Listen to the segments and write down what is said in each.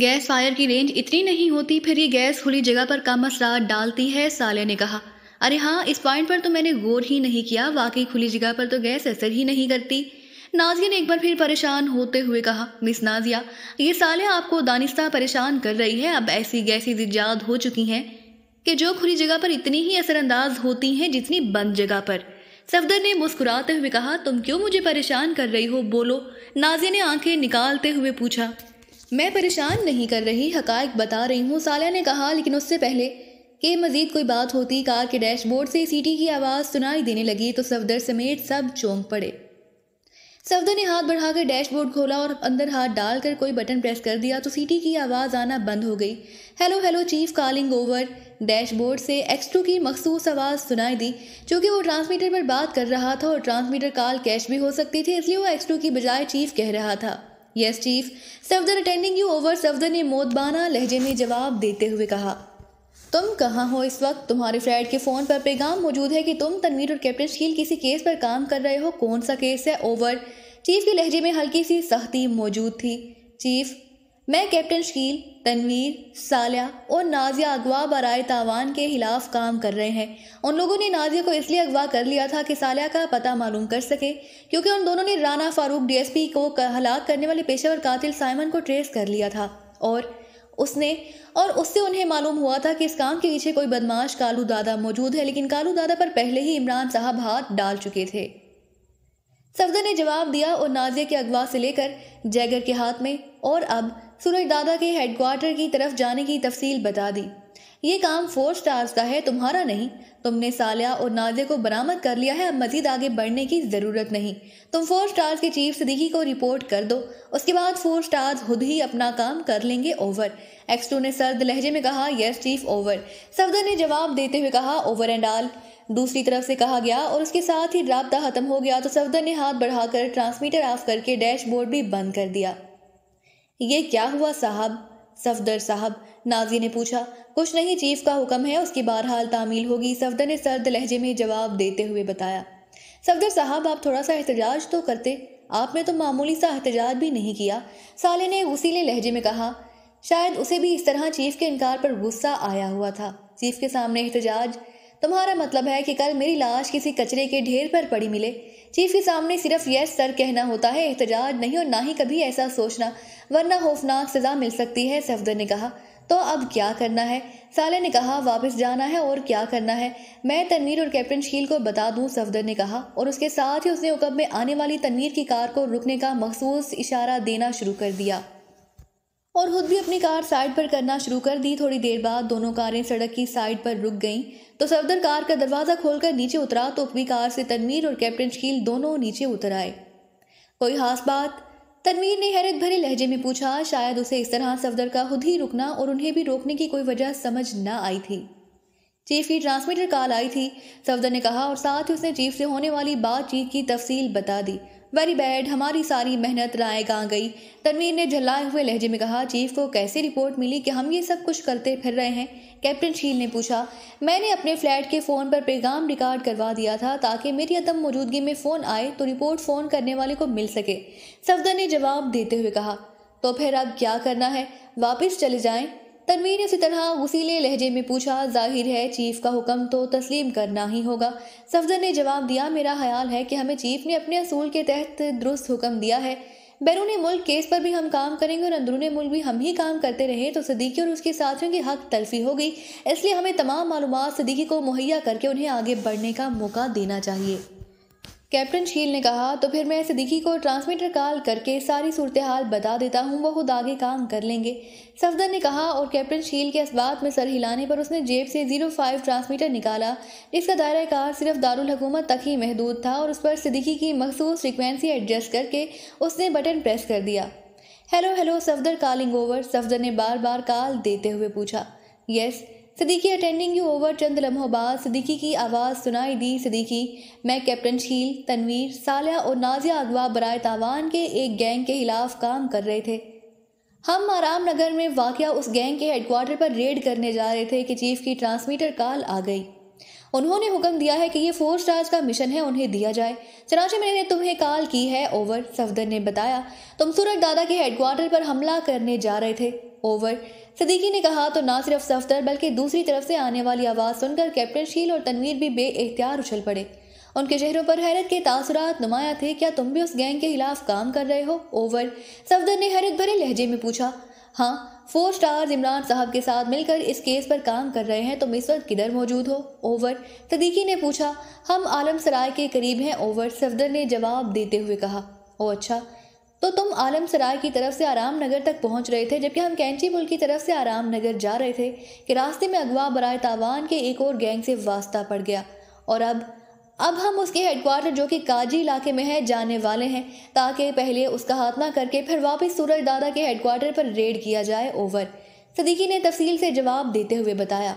gas fire की range इतनी नहीं होती फिर ये गैस खुली जगह पर कम असरा डालती है साले ने कहा अरे हाँ इस पॉइंट पर तो मैंने गौर ही नहीं किया वाकई खुली जगह पर तो गैस असर ही नहीं करती नाजिया ने एक बार फिर परेशान होते हुए कहा मिस नाजिया ये साले आपको दानिस्ता परेशान कर रही है अब ऐसी गैसी ईजाद हो चुकी हैं कि जो खुली जगह पर इतनी ही असरअंदाज होती हैं जितनी बंद जगह पर सफदर ने मुस्कुराते हुए कहा तुम क्यों मुझे परेशान कर रही हो बोलो नाजिया ने आंखें निकालते हुए पूछा मैं परेशान नहीं कर रही हकायक बता रही हूँ सालिया ने कहा लेकिन उससे पहले कि मजीद कोई बात होती कार के डैशबोर्ड से सीटी की आवाज़ सुनाई देने लगी तो सफदर समेत सब चौंक पड़े सफदर ने हाथ बढ़ाकर डैशबोर्ड खोला और अंदर हाथ डालकर कोई बटन प्रेस कर दिया तो सीटी की आवाज़ आना बंद हो गई hello hello chief calling over dashboard से एक्सट्रू की मखसूस आवाज़ सुनाई दी चूँकि वो ट्रांसमीटर पर बात कर रहा था और ट्रांसमीटर कॉल कैश भी हो सकती थी इसलिए वो एक्स की बजाय चीफ कह रहा था yes chief Safdar attending you over Safdar ने मोदबाना लहजे में जवाब देते हुए कहा तुम कहाँ हो इस वक्त तुम्हारे फ्लैट के फ़ोन पर पैगाम मौजूद है कि तुम तनवीर और कैप्टन शील किसी केस पर काम कर रहे हो कौन सा केस है ओवर चीफ के लहजे में हल्की सी सख्ती मौजूद थी चीफ मैं कैप्टन शकील तनवीर सालिया और नाजिया अगवा बरए तावान के खिलाफ काम कर रहे हैं उन लोगों ने नाजिया को इसलिए अगवा कर लिया था कि सालिया का पता मालूम कर सके क्योंकि उन दोनों ने राना फारूक डीएसपी को हलाक करने वाले पेशेवर कातिल साइमन को ट्रेस कर लिया था और उसने और उससे उन्हें मालूम हुआ था कि इस काम के पीछे कोई बदमाश कालू दादा मौजूद है लेकिन कालू दादा पर पहले ही इमरान साहब हाथ डाल चुके थे सफदर ने जवाब दिया और नाजिया के अगवा से लेकर जैगर के हाथ में और अब सूरज दादा के हेडक्वार्टर की तरफ जाने की तफसील बता दी ये काम फोर स्टार्स का है तुम्हारा नहीं तुमने सालिया और नाजे को बरामद कर लिया है अब मजीद आगे बढ़ने की ज़रूरत नहीं तुम फोर स्टार्स के चीफ सदीकी को रिपोर्ट कर दो उसके बाद फोर स्टार्स खुद ही अपना काम कर लेंगे ओवर एक्स टू ने सर्द लहजे में कहा यस चीफ ओवर सफदर ने जवाब देते हुए कहा ओवर एंड आल दूसरी तरफ से कहा गया और उसके साथ ही रबता खत्म हो गया तो सफदर ने हाथ बढ़ाकर ट्रांसमीटर ऑफ करके डैशबोर्ड भी बंद कर दिया ये क्या हुआ साहब सफदर साहब नाजी ने पूछा कुछ नहीं चीफ का हुक्म है उसकी बहरहाल तामील होगी सफदर ने सर्द लहजे में जवाब देते हुए बताया सफदर साहब आप थोड़ा सा एहतजाज तो करते आपने तो मामूली सा एहतजाज भी नहीं किया साले ने उसीले लहजे में कहा शायद उसे भी इस तरह चीफ के इनकार पर गुस्सा आया हुआ था चीफ के सामने एहतजाज तुम्हारा मतलब है कि कल मेरी लाश किसी कचरे के ढेर पर पड़ी मिले चीफ के सामने सिर्फ यस सर कहना होता है एहतजाज नहीं और ना ही कभी ऐसा सोचना वरना खौफनाक सजा मिल सकती है सफदर ने कहा तो अब क्या करना है साले ने कहा वापस जाना है और क्या करना है मैं तनवीर और कैप्टन शील को बता दूं सफदर ने कहा और उसके साथ ही उसने उकब में आने वाली तनवीर की कार को रुकने का मखसूस इशारा देना शुरू कर दिया और खुद भी अपनी कार साइड पर करना शुरू कर दी थोड़ी देर बाद दोनों कारें सड़क की साइड पर रुक गईं तो सफदर कार का दरवाज़ा खोलकर नीचे उतरा तो अपनी कार से तनवीर और कैप्टन शकील दोनों नीचे उतर आए कोई खास बात तनवीर ने हैरत भरे लहजे में पूछा शायद उसे इस तरह सफदर का खुद ही रुकना और उन्हें भी रोकने की कोई वजह समझ ना आई थी चीफ की ट्रांसमीटर कॉल आई थी सफदर ने कहा और साथ ही उसने चीफ से होने वाली बातचीत की तफसील बता दी वेरी बैड हमारी सारी मेहनत राय गां गई तनवीर ने झल्लाए हुए लहजे में कहा चीफ को कैसे रिपोर्ट मिली कि हम ये सब कुछ करते फिर रहे हैं कैप्टन शील ने पूछा मैंने अपने फ्लैट के फ़ोन पर पैगाम रिकॉर्ड करवा दिया था ताकि मेरी अदम मौजूदगी में फ़ोन आए तो रिपोर्ट फ़ोन करने वाले को मिल सके सफदर ने जवाब देते हुए कहा तो फिर अब क्या करना है वापस चले जाएं तनवीर ने उसी तरह वसीले लहजे में पूछा जाहिर है चीफ का हुक्म तो तस्लीम करना ही होगा सफजर ने जवाब दिया मेरा ख्याल है कि हमें चीफ ने अपने असूल के तहत दुरुस्त हुक्म दिया है बैरून मुल्क केस पर भी हम काम करेंगे और अंदरून मुल्क भी हम ही काम करते रहे तो सदीकी और उसके साथियों की हक तलफी हो गई इसलिए हमें तमाम मालूम सदीकी को मुहैया करके उन्हें आगे बढ़ने का मौका देना चाहिए कैप्टन शील ने कहा तो फिर मैं सिद्दीकी को ट्रांसमीटर कॉल करके सारी सूरत हाल बता देता हूँ वह खुद आगे काम कर लेंगे सफदर ने कहा और कैप्टन शील के इस्बात में सर हिलाने पर उसने जेब से जीरो फाइव ट्रांसमीटर निकाला इसका दायरा कार सिर्फ दारकूमत तक ही महदूद था और उस पर सिद्दीकी की मखसूस फ्रिक्वेंसी एडजस्ट करके उसने बटन प्रेस कर दिया hello hello Safdar calling over Safdar ने बार बार कॉल देते हुए पूछा yes yes, Siddiqui attending you over चंद लम्हों बाद सदीकी की आवाज़ सुनाई दी सदीकी मैं कैप्टन शील तनवीर सालिया और नाजिया अगवा बरए तावान के एक गैंग के खिलाफ काम कर रहे थे हम आराम नगर में वाक़ उस गैंग के हेडकोार्टर पर रेड करने जा रहे थे कि चीफ की ट्रांसमीटर कॉल आ गई उन्होंने हुक्म दिया है कि ये फोर स्टार्स का मिशन है उन्हें दिया जाए चनाचे मैंने तुम्हें कॉल की है ओवर सफदर ने बताया तुम सूरज दादा के हेडक्वार्टर पर हमला करने जा रहे थे ओवर सदीकी ने कहा तो ना सिर्फ सफदर बल्कि दूसरी तरफ से आने वाली आवाज़ सुनकर कैप्टन शील और तनवीर भी बे अख्तियार उछल पड़े उनके चेहरों पर हैरत के तासरात नुमाया थे क्या तुम भी उस गैंग के खिलाफ काम कर रहे हो ओवर सफदर ने हैरत भरे लहजे में पूछा हाँ फोर स्टार इमरान साहब के साथ मिलकर इस केस पर काम कर रहे हैं तुम इस वक्त किधर मौजूद हो ओवर सदीकी ने पूछा हम आलम सराय के करीब हैं ओवर सफदर ने जवाब देते हुए कहा ओ अच्छा तो तुम आलम सराय की तरफ से आराम नगर तक पहुंच रहे थे जबकि हम कैंची पुल की तरफ से नगर जा रहे थे कि रास्ते में अगवा बरए तावान के एक और गैंग से वास्ता पड़ गया और अब अब हम उसके हेडक्वार्टर जो कि काजी इलाके में है जाने वाले हैं ताकि पहले उसका ना करके फिर वापस सूरज दादा के हेडक्वार्टर पर रेड किया जाए ओवर सदीकी ने तफसील से जवाब देते हुए बताया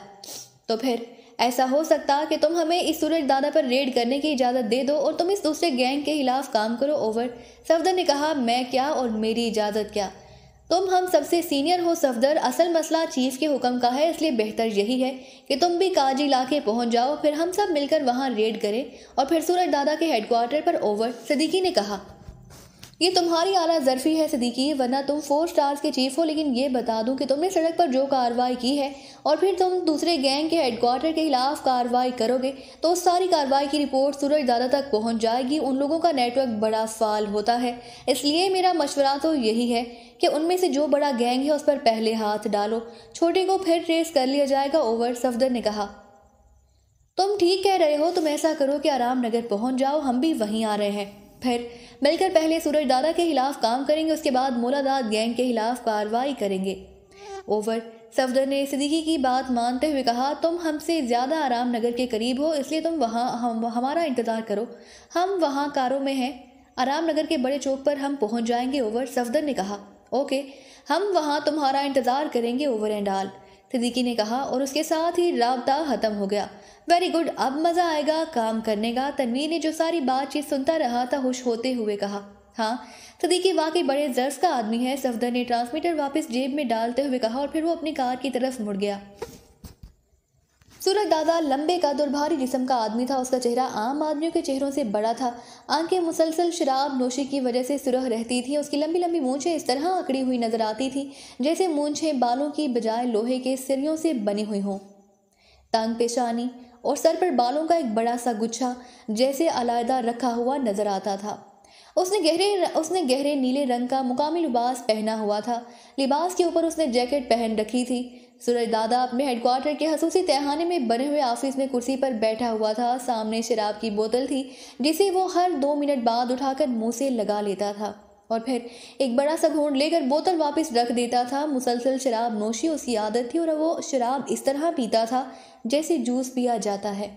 तो फिर ऐसा हो सकता कि तुम हमें इस सूरज दादा पर रेड करने की इजाज़त दे दो और तुम इस दूसरे गैंग के खिलाफ काम करो ओवर सफदर ने कहा मैं क्या और मेरी इजाज़त क्या तुम हम सबसे सीनियर हो सफदर असल मसला चीफ के हुक्म का है इसलिए बेहतर यही है कि तुम भी काजी इलाके पहुंच जाओ फिर हम सब मिलकर वहां रेड करें और फिर सूरज दादा के हेडक्वार्टर पर ओवर सदीकी ने कहा ये तुम्हारी आला जरफी है सदीकी वरना तुम फोर स्टार्स के चीफ हो लेकिन ये बता दूं कि तुमने सड़क पर जो कार्रवाई की है और फिर तुम दूसरे गैंग के हेडक्वार्टर के खिलाफ कार्रवाई करोगे तो उस सारी कार्रवाई की रिपोर्ट सूरज दादा तक पहुंच जाएगी उन लोगों का नेटवर्क बड़ा फाल होता है इसलिए मेरा मशवरा तो यही है कि उनमें से जो बड़ा गैंग है उस पर पहले हाथ डालो छोटे को फिर ट्रेस कर लिया जाएगा ओवर सफदर ने कहा तुम ठीक कह रहे हो तुम ऐसा करो कि आराम नगर पहुंच जाओ हम भी वहीं आ रहे हैं फिर मिलकर पहले सूरज दादा के खिलाफ काम करेंगे उसके बाद मोलादाद गैंग के खिलाफ कार्रवाई करेंगे ओवर सफदर ने सिद्दीकी की बात मानते हुए कहा तुम हमसे ज़्यादा आराम नगर के करीब हो इसलिए तुम वहाँ हम हमारा इंतज़ार करो हम वहाँ कारों में हैं आराम नगर के बड़े चौक पर हम पहुँच जाएंगे ओवर सफदर ने कहा ओके हम वहाँ तुम्हारा इंतज़ार करेंगे ओवर एंड आल सिद्दीकी ने कहा और उसके साथ ही रबता ख़त्म हो गया वेरी गुड अब मज़ा आएगा काम करने का तनवीर ने जो सारी बातचीत सुनता रहा था खुश होते हुए कहा हाँ सदीकी तो वाकई बड़े जर्स का आदमी है सफदर ने ट्रांसमीटर वापस जेब में डालते हुए कहा और फिर वो अपनी कार की तरफ मुड़ गया सूरज दादा लंबे का दुर्भारी जिसम का आदमी था उसका चेहरा आम आदमियों के चेहरों से बड़ा था आंखें मुसलसल शराब नोशी की वजह से सुरह रहती थी उसकी लंबी लंबी मूछें इस तरह अकड़ी हुई नजर आती थी जैसे मूछें बालों की बजाय लोहे के सिरियों से बनी हुई हों तंग पेशानी और सर पर बालों का एक बड़ा सा गुच्छा जैसे अलायदा रखा हुआ नजर आता था उसने गहरे उसने गहरे नीले रंग का मुकामी लिबास पहना हुआ था लिबास के ऊपर उसने जैकेट पहन रखी थी सूरज दादा अपने हेडक्वार्टर के हसूसी तहखाने में बने हुए ऑफिस में कुर्सी पर बैठा हुआ था सामने शराब की बोतल थी जिसे वो हर दो मिनट बाद उठाकर मुंह से लगा लेता था और फिर एक बड़ा सा घूंढ लेकर बोतल वापस रख देता था मुसलसल शराब नोशी उसकी आदत थी और वो शराब इस तरह पीता था जैसे जूस पिया जाता है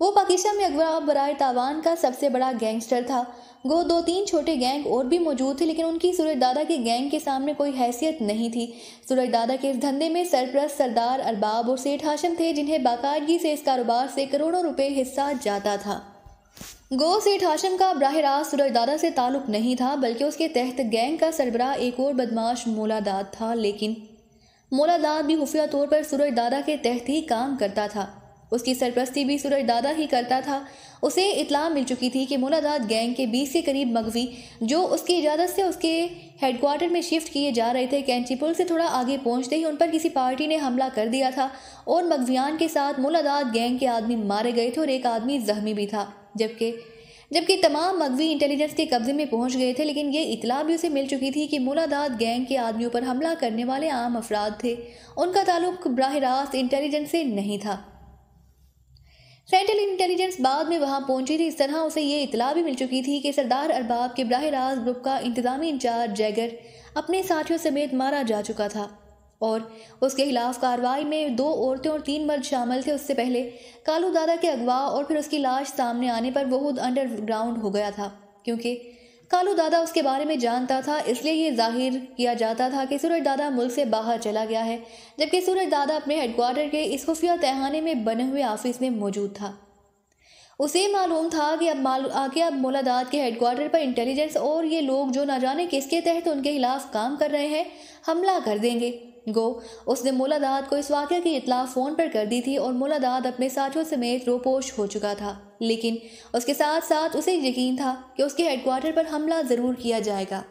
वो पाकिस्तान में अकबर बरए तावान का सबसे बड़ा गैंगस्टर था गो दो तीन छोटे गैंग और भी मौजूद थे लेकिन उनकी सूरज दादा के गैंग के सामने कोई हैसियत नहीं थी सूरज दादा के इस धंधे में सरप्रस्त सरदार अरबाब और सेठ हाशम थे जिन्हें बाकायदगी से इस कारोबार से करोड़ों रुपये हिस्सा जाता था गो सेठ हाशम का बरह रास्त सूरज दादा से ताल्लुक नहीं था बल्कि उसके तहत गैंग का सरबराह एक और बदमाश मोलादाद था लेकिन मोलादाद भी खुफिया तौर पर सूरज दादा के तहत ही काम करता था उसकी सरप्रस्ती भी सूरज दादा ही करता था उसे इतला मिल चुकी थी कि मुलादाद गैंग के बीस के करीब मगवी जो उसकी इजाज़त से उसके हेडक्वार्टर में शिफ्ट किए जा रहे थे कैंची पुल से थोड़ा आगे पहुंचते ही उन पर किसी पार्टी ने हमला कर दिया था और मगवियान के साथ मुलादात गैंग के आदमी मारे गए थे और एक आदमी जख्मी भी था जबकि जबकि तमाम मगवी इंटेलिजेंस के कब्जे में पहुंच गए थे लेकिन ये इतला भी उसे मिल चुकी थी कि मुलादात गैंग के आदमियों पर हमला करने वाले आम अफराद थे उनका ताल्लुक बरह रास्त इंटेलिजेंस से नहीं था सेंट्रल इंटेलिजेंस बाद में वहां पहुंची थी इस तरह उसे ये इतला भी मिल चुकी थी कि सरदार अरबाब के ब्राह रास्त ग्रुप का इंतजामी इंचार्ज जैगर अपने साथियों समेत मारा जा चुका था और उसके खिलाफ कार्रवाई में दो औरतें और तीन मर्द शामिल थे उससे पहले कालू दादा के अगवा और फिर उसकी लाश सामने आने पर वो खुद अंडरग्राउंड हो गया था क्योंकि कालू दादा उसके बारे में जानता था इसलिए ये जाहिर किया जाता था कि सूरज दादा मुल्क से बाहर चला गया है जबकि सूरज दादा अपने हेडक्वार्टर के इस खुफिया तहखाने में बने हुए ऑफिस में मौजूद था उसे मालूम था कि अब मालू आके अब मोलादाद के हेडक्वार्टर पर इंटेलिजेंस और ये लोग जो ना जाने किसके तहत उनके खिलाफ काम कर रहे हैं हमला कर देंगे गो उसने दाद को इस वाक्य की इतला फ़ोन पर कर दी थी और दाद अपने साथियों समेत रोपोश हो चुका था लेकिन उसके साथ साथ उसे यकीन था कि उसके हेडक्वार्टर पर हमला ज़रूर किया जाएगा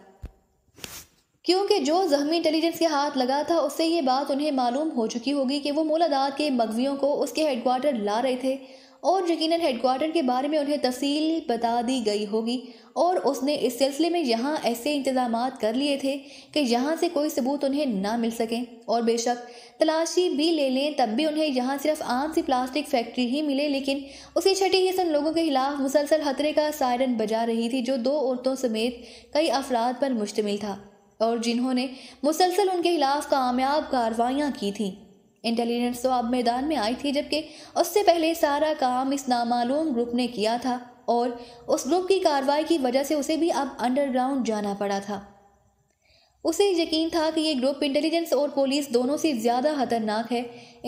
क्योंकि जो जख्मी इंटेलिजेंस के हाथ लगा था उससे ये बात उन्हें मालूम हो चुकी होगी कि वो मोलादाद के मगवियों को उसके हेडक्वार्टर ला रहे थे और यकीनन हेडक्वार्टर के बारे में उन्हें तफसील बता दी गई होगी और उसने इस सिलसिले में यहाँ ऐसे इंतजाम कर लिए थे कि यहाँ से कोई सबूत उन्हें ना मिल सकें और बेशक तलाशी भी ले लें तब भी उन्हें यहाँ सिर्फ आम सी प्लास्टिक फैक्ट्री ही मिले लेकिन उसी छठी सन लोगों के खिलाफ मुसलसल खतरे का सायरन बजा रही थी जो दो औरतों समेत कई अफराद पर मुश्तमिल था और जिन्होंने मुसलसल उनके खिलाफ कामयाब कार्रवाइयाँ की थीं इंटेलिजेंस तो अब मैदान में आई थी जबकि उससे पहले सारा काम इस नामालूम ग्रुप ने किया था और उस ग्रुप की कार्रवाई की वजह से उसे भी अब अंडरग्राउंड जाना पड़ा था उसे यकीन था कि ये ग्रुप इंटेलिजेंस और पुलिस दोनों से ज़्यादा खतरनाक है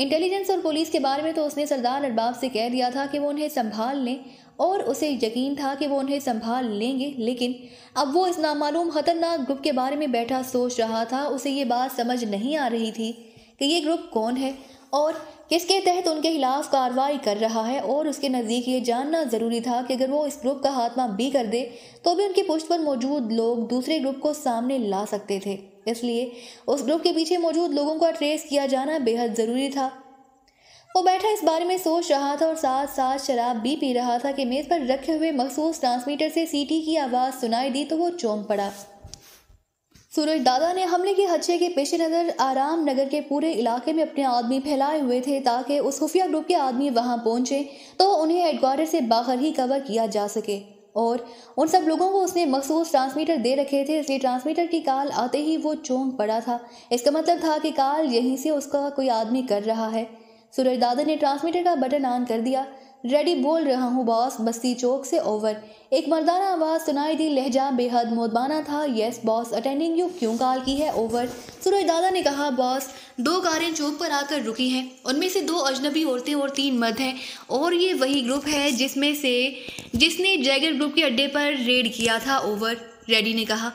इंटेलिजेंस और पुलिस के बारे में तो उसने सरदार अरबाब से कह दिया था कि वो उन्हें संभाल लें और उसे यकीन था कि वो उन्हें संभाल लेंगे लेकिन अब वो इस नामालूम खतरनाक ग्रुप के बारे में बैठा सोच रहा था उसे ये बात समझ नहीं आ रही थी कि ये ग्रुप कौन है और किसके तहत उनके खिलाफ कार्रवाई कर रहा है और उसके नज़दीक ये जानना ज़रूरी था कि अगर वो इस ग्रुप का खात्मा भी कर दे तो भी उनकी पुष्ट पर मौजूद लोग दूसरे ग्रुप को सामने ला सकते थे इसलिए उस ग्रुप के पीछे मौजूद लोगों का ट्रेस किया जाना बेहद ज़रूरी था वो बैठा इस बारे में सोच रहा था और साथ साथ शराब भी पी रहा था कि मेज़ पर रखे हुए मखसूस ट्रांसमीटर से सीटी की आवाज़ सुनाई दी तो वो चौंक पड़ा सूरज दादा ने हमले के हदशे के पेश नज़र आराम नगर के पूरे इलाके में अपने आदमी फैलाए हुए थे ताकि उस खुफिया ग्रुप के आदमी वहां पहुंचे तो उन्हें हेडक्वार्टर से बाहर ही कवर किया जा सके और उन सब लोगों को उसने मखसूस ट्रांसमीटर दे रखे थे इसलिए ट्रांसमीटर की कॉल आते ही वो चौंक पड़ा था इसका मतलब था कि काल यहीं से उसका कोई आदमी कर रहा है सूरज दादा ने ट्रांसमीटर का बटन ऑन कर दिया रेडी बोल रहा हूँ बॉस बस्ती चौक से ओवर एक मर्दाना आवाज़ सुनाई दी लहजा बेहद मोदबाना था यस बॉस अटेंडिंग यू क्यों कॉल की है ओवर सूरज दादा ने कहा बॉस दो कारें चौक पर आकर रुकी हैं उनमें से दो अजनबी औरतें और तीन मर्द हैं और ये वही ग्रुप है जिसमें से जिसने जैगर ग्रुप के अड्डे पर रेड किया था ओवर रेडी ने कहा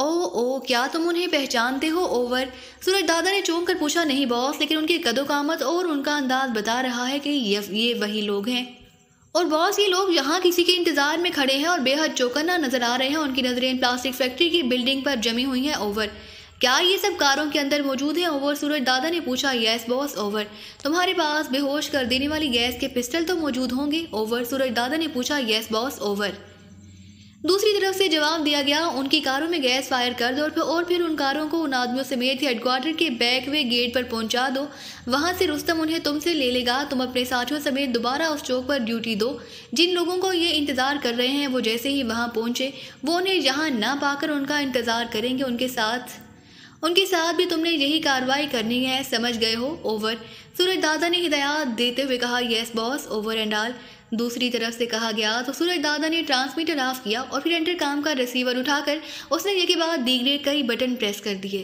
ओ ओ क्या तुम उन्हें पहचानते हो ओवर सूरज दादा ने चौंक कर पूछा नहीं बॉस लेकिन उनके कदों कामत और उनका अंदाज बता रहा है कि ये ये वही लोग हैं और बॉस ये लोग यहाँ किसी के इंतज़ार में खड़े हैं और बेहद चौकन्ना नज़र आ रहे हैं उनकी नज़रें प्लास्टिक फैक्ट्री की बिल्डिंग पर जमी हुई हैं ओवर क्या ये सब कारों के अंदर मौजूद हैं ओवर सूरज दादा ने पूछा यस बॉस ओवर तुम्हारे पास बेहोश कर देने वाली गैस के पिस्टल तो मौजूद होंगे ओवर सूरज दादा ने पूछा यस बॉस ओवर दूसरी तरफ से जवाब दिया गया उनकी कारों में गैस फायर कर दो और फिर और फिर उन कारों को उन आदमियों समेत हेडक्वार्टर के बैक वे गेट पर पहुंचा दो वहां से रुस्तम उन्हें तुमसे ले लेगा तुम अपने साथियों समेत दोबारा उस चौक पर ड्यूटी दो जिन लोगों को ये इंतज़ार कर रहे हैं वो जैसे ही वहाँ पहुँचे वो उन्हें यहाँ ना पाकर उनका इंतज़ार करेंगे उनके साथ उनके साथ भी तुमने यही कार्रवाई करनी है समझ गए हो ओवर सूरज दादा ने हिदायत देते हुए कहा yes boss over and all दूसरी तरफ से कहा गया तो सूरज दादा ने ट्रांसमीटर ऑफ किया और फिर एंटर काम का रिसीवर उठाकर उसने ये के बाद दीगरे कई बटन प्रेस कर दिए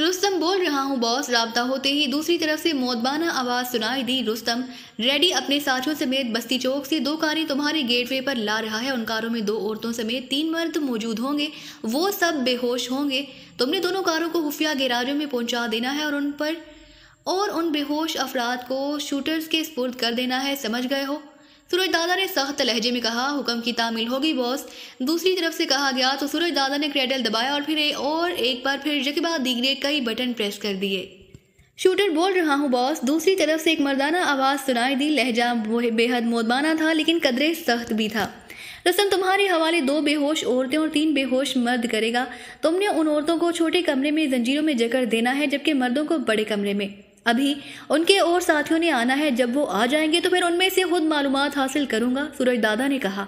रुस्तम बोल रहा हूँ बॉस रबता होते ही दूसरी तरफ से मौतबाना आवाज़ सुनाई दी रुस्तम रेडी अपने साथियों समेत बस्ती चौक से दो कारें तुम्हारे गेटवे पर ला रहा है उन कारों में दो औरतों समेत तीन मर्द मौजूद होंगे वो सब बेहोश होंगे तुमने दोनों कारों को खुफिया गैराजों में पहुंचा देना है और उन पर और उन बेहोश अफराद को शूटर्स के स्पुर्द कर देना है समझ गए हो सूरज दादा ने सख्त लहजे में कहा हुक्म की तामील होगी बॉस दूसरी तरफ से कहा गया तो सूरज दादा ने क्रेडल दबाया और फिर और एक बार फिर जकबा दीग ने कई बटन प्रेस कर दिए शूटर बोल रहा हूँ बॉस दूसरी तरफ से एक मर्दाना आवाज़ सुनाई दी लहजा बेहद मोदबाना था लेकिन कदरे सख्त भी था रसम तुम्हारे हवाले दो बेहोश औरतें और तीन बेहोश मर्द करेगा तुमने उन औरतों को छोटे कमरे में जंजीरों में जकड़ देना है जबकि मर्दों को बड़े कमरे में अभी उनके और साथियों ने आना है जब वो आ जाएंगे तो फिर उनमें से खुद मालूम हासिल करूंगा सूरज दादा ने कहा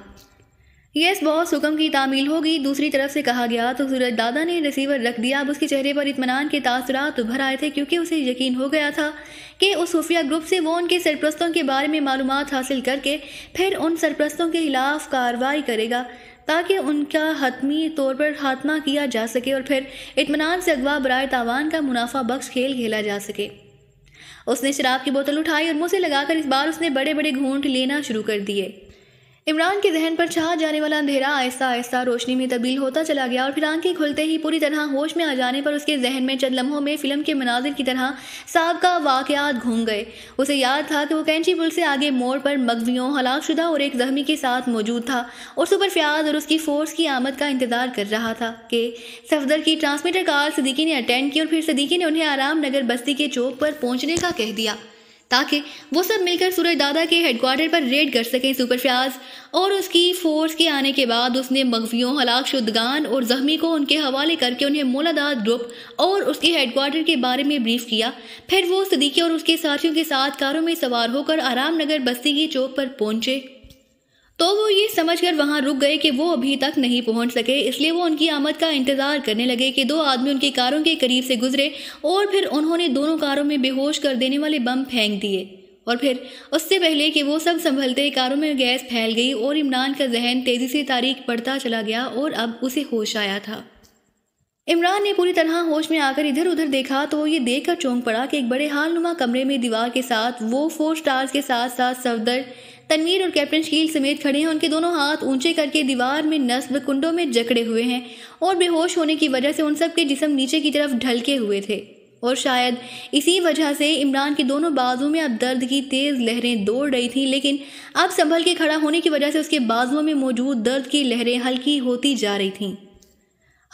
यस बॉस हुक्म की तामील होगी दूसरी तरफ से कहा गया तो सूरज दादा ने रिसीवर रख दिया अब उसके चेहरे पर इतमान के तासरात उभर आए थे क्योंकि उसे यकीन हो गया था कि उस खुफिया ग्रुप से वो उनके सरप्रस्तों के बारे में मालूम हासिल करके फिर उन सरप्रस्तों के खिलाफ कार्रवाई करेगा ताकि उनका हतमी तौर पर खात्मा किया जा सके और फिर इतमान से अगवा बरए तावान का मुनाफा बख्श खेल खेला जा सके उसने शराब की बोतल उठाई और मुंह से लगाकर इस बार उसने बड़े बड़े घूंट लेना शुरू कर दिए इमरान के जहन पर छा जाने वाला अंधेरा आहिस्ता आहिस्ता रोशनी में तब्दील होता चला गया और फिर आंखें खुलते ही पूरी तरह होश में आ जाने पर उसके जहन में चंद लम्हों में फिल्म के मनाजिर की तरह सबका वाकयात घूम गए उसे याद था कि वो कैंची पुल से आगे मोड़ पर मगवियों हलाकशुदा और एक जख्मी के साथ मौजूद था और सुपर फ्याज और उसकी फोर्स की आमद का इंतजार कर रहा था कि सफदर की ट्रांसमीटर कार सदीकी ने अटेंड की और फिर सदीकी ने उन्हें आराम नगर बस्ती के चौक पर पहुँचने का कह दिया ताकि वो सब मिलकर सूरज दादा के हेडक्वार्टर पर रेड कर सकें फ्याज और उसकी फोर्स के आने के बाद उसने मगवियों हलाक शुद्धगान और जख्मी को उनके हवाले करके उन्हें मोलादार ग्रुप और उसके हेडक्वार्टर के बारे में ब्रीफ किया फिर वो सदीके और उसके साथियों के साथ कारों में सवार होकर आराम नगर बस्ती के चौक पर पहुंचे तो वो ये समझकर वहां रुक गए कि वो अभी तक नहीं पहुंच सके इसलिए वो उनकी आमद का इंतजार करने लगे कि दो आदमी उनकी कारों के करीब से गुजरे और फिर उन्होंने दोनों कारों में बेहोश कर देने वाले बम फेंक दिए और फिर उससे पहले कि वो सब संभलते कारों में गैस फैल गई और इमरान का जहन तेजी से तारीख पड़ता चला गया और अब उसे होश आया था इमरान ने पूरी तरह होश में आकर इधर उधर देखा तो ये देखकर चौंक पड़ा कि एक बड़े हालनुमा कमरे में दीवार के साथ वो फोर स्टार्स के साथ साथ सफदर तनवीर और कैप्टन शील समेत खड़े हैं उनके दोनों हाथ ऊंचे करके दीवार में नस्ब कुंडों में जकड़े हुए हैं और बेहोश होने की वजह से उन सब के जिसम नीचे की तरफ ढलके हुए थे और शायद इसी वजह से इमरान के दोनों बाजुओं में अब दर्द की तेज लहरें दौड़ रही थीं लेकिन अब संभल के खड़ा होने की वजह से उसके बाजुओं में मौजूद दर्द की लहरें हल्की होती जा रही थीं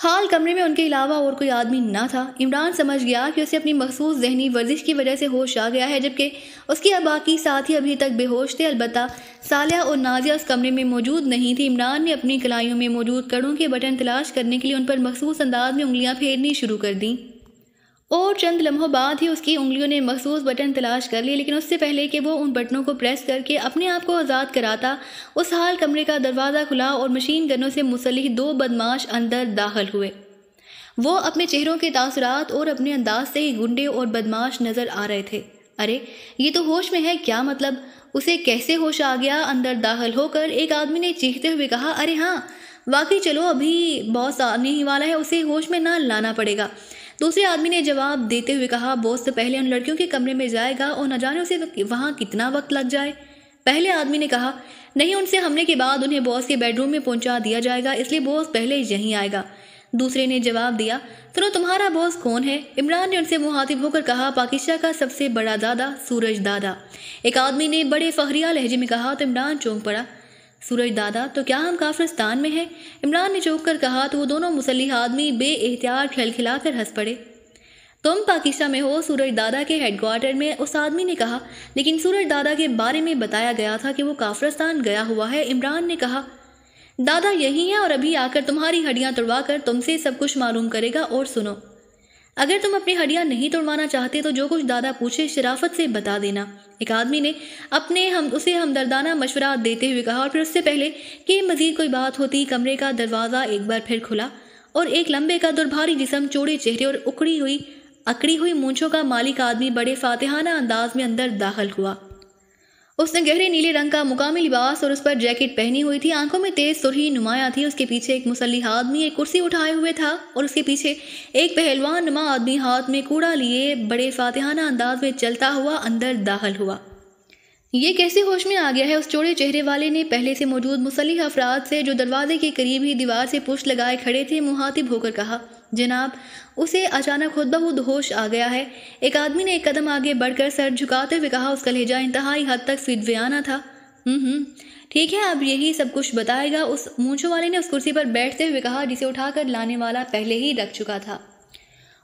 हाल कमरे में उनके अलावा और कोई आदमी ना था इमरान समझ गया कि उसे अपनी मखसूस जहनी वर्जिश की वजह से होश आ गया है जबकि उसके अब बाकी साथी अभी तक बेहोश थे अलबत् सालिया और नाजिया उस कमरे में मौजूद नहीं थी इमरान ने अपनी कलाइयों में मौजूद कड़ों के बटन तलाश करने के लिए उन पर मखसूस अंदाज में उंगलियां फेरनी शुरू कर दी और चंद लम्हों बाद ही उसकी उंगलियों ने मखसूस बटन तलाश कर लिए लेकिन उससे पहले कि वो उन बटनों को प्रेस करके अपने आप को आज़ाद कराता उस हाल कमरे का दरवाज़ा खुला और मशीन गनों से मुसलह दो बदमाश अंदर दाखिल हुए वो अपने चेहरों के तासरात और अपने अंदाज से ही गुंडे और बदमाश नज़र आ रहे थे अरे ये तो होश में है क्या मतलब उसे कैसे होश आ गया अंदर दाखिल होकर एक आदमी ने चीखते हुए कहा अरे हाँ वाकई चलो अभी बहुत आने ही वाला है उसे होश में ना लाना पड़ेगा दूसरे आदमी ने जवाब देते हुए कहा बॉस तो पहले उन लड़कियों के कमरे में जाएगा और न जाने उसे वहाँ कितना वक्त लग जाए पहले आदमी ने कहा नहीं उनसे हमले के बाद उन्हें बॉस के बेडरूम में पहुंचा दिया जाएगा इसलिए बॉस पहले यहीं आएगा दूसरे ने जवाब दिया सुनो तुम्हारा बॉस कौन है इमरान ने उनसे मुहातिब होकर कहा पाकिस्तान का सबसे बड़ा दादा सूरज दादा एक आदमी ने बड़े फहरिया लहजे में कहा तो इमरान चौंक पड़ा सूरज दादा तो क्या हम काफ्रिस्तान में हैं इमरान ने चौंक कर कहा तो वो दोनों मुसलह आदमी बे एहतियात खिलखिलाकर कर हंस पड़े तुम पाकिस्तान में हो सूरज दादा के हेडक्वार्टर में उस आदमी ने कहा लेकिन सूरज दादा के बारे में बताया गया था कि वो काफ्रिस्तान गया हुआ है इमरान ने कहा दादा यही है और अभी आकर तुम्हारी हड्डियां तुड़वा कर तुमसे सब कुछ मालूम करेगा और सुनो अगर तुम अपनी हड्डियां नहीं तोड़वाना चाहते तो जो कुछ दादा पूछे शराफत से बता देना एक आदमी ने अपने हम उसे हमदर्दाना मशवरा देते हुए कहा और फिर उससे पहले कि मजीद कोई बात होती कमरे का दरवाज़ा एक बार फिर खुला और एक लंबे का दुर्भारी जिसम चौड़े चेहरे और उकड़ी हुई अकड़ी हुई मूछों का मालिक आदमी बड़े फातिहाना अंदाज में अंदर दाखिल हुआ उसने गहरे नीले रंग का मुकामी लिबास और उस पर जैकेट पहनी हुई थी आंखों में तेज सुरही नुमाया थी उसके पीछे एक मुसल्ह आदमी एक कुर्सी उठाए हुए था और उसके पीछे एक पहलवान नुमा आदमी हाथ में कूड़ा लिए बड़े फातिहाना अंदाज में चलता हुआ अंदर दाखिल हुआ ये कैसे होश में आ गया है उस चौड़े चेहरे वाले ने पहले से मौजूद मुसलह अफराद से जो दरवाजे के करीब ही दीवार से पुष्ट लगाए खड़े थे मुहातिब होकर कहा जनाब उसे अचानक खुद बहुत होश आ गया है एक आदमी ने एक कदम आगे बढ़कर सर झुकाते हुए कहा उसका लहजा इंतहाई हद तक स्वीडवियाना था हम्म, हम्म ठीक है अब यही सब कुछ बताएगा उस मूछों वाले ने उस कुर्सी पर बैठते हुए कहा जिसे उठाकर लाने वाला पहले ही रख चुका था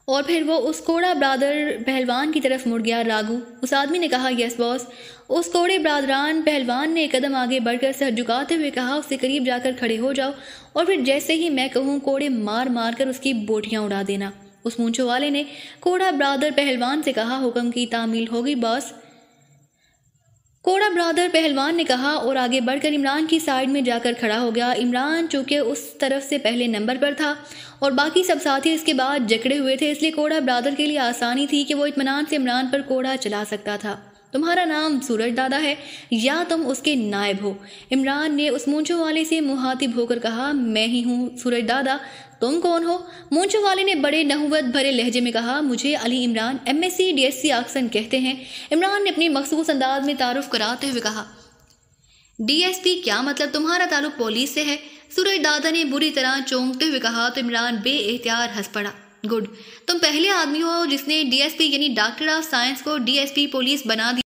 और फिर वो उस कोड़ा ब्रादर पहलवान की तरफ मुड़ गया रागू उस आदमी ने कहा यस बॉस उस कोड़े ब्रादरान पहलवान ने कदम आगे बढ़कर सर झुकाते हुए कहा उसके करीब जाकर खड़े हो जाओ और फिर जैसे ही मैं कहूँ कोड़े मार मार कर उसकी बोटियाँ उड़ा देना उस मूंछों वाले ने कोड़ा ब्रादर पहलवान से कहा हुक्म की तामील होगी बॉस कोड़ा ब्रादर पहलवान ने कहा और आगे बढ़कर इमरान की साइड में जाकर खड़ा हो गया इमरान चूँकि उस तरफ से पहले नंबर पर था और बाकी सब साथी इसके बाद जकड़े हुए थे इसलिए कोड़ा ब्रादर के लिए आसानी थी कि वो इतमान से इमरान पर कोड़ा चला सकता था तुम्हारा नाम सूरज दादा है या तुम उसके नायब हो इमरान ने उस मूंछों वाले से मुहातिब होकर कहा मैं ही हूँ सूरज दादा तुम कौन हो मूंछों वाले ने बड़े नहुवत भरे लहजे में कहा मुझे Ali Imran M S C D S C Oxon कहते हैं इमरान ने अपने मखसूस अंदाज में तारुफ कराते हुए कहा डीएसपी क्या मतलब तुम्हारा ताल्लुक पुलिस से है सूरज दादा ने बुरी तरह चौंकते हुए कहा तो इमरान बे एहतियार हंस पड़ा गुड तुम पहले आदमी हो जिसने डीएसपी यानी डॉक्टर ऑफ साइंस को डीएसपी पुलिस बना दिया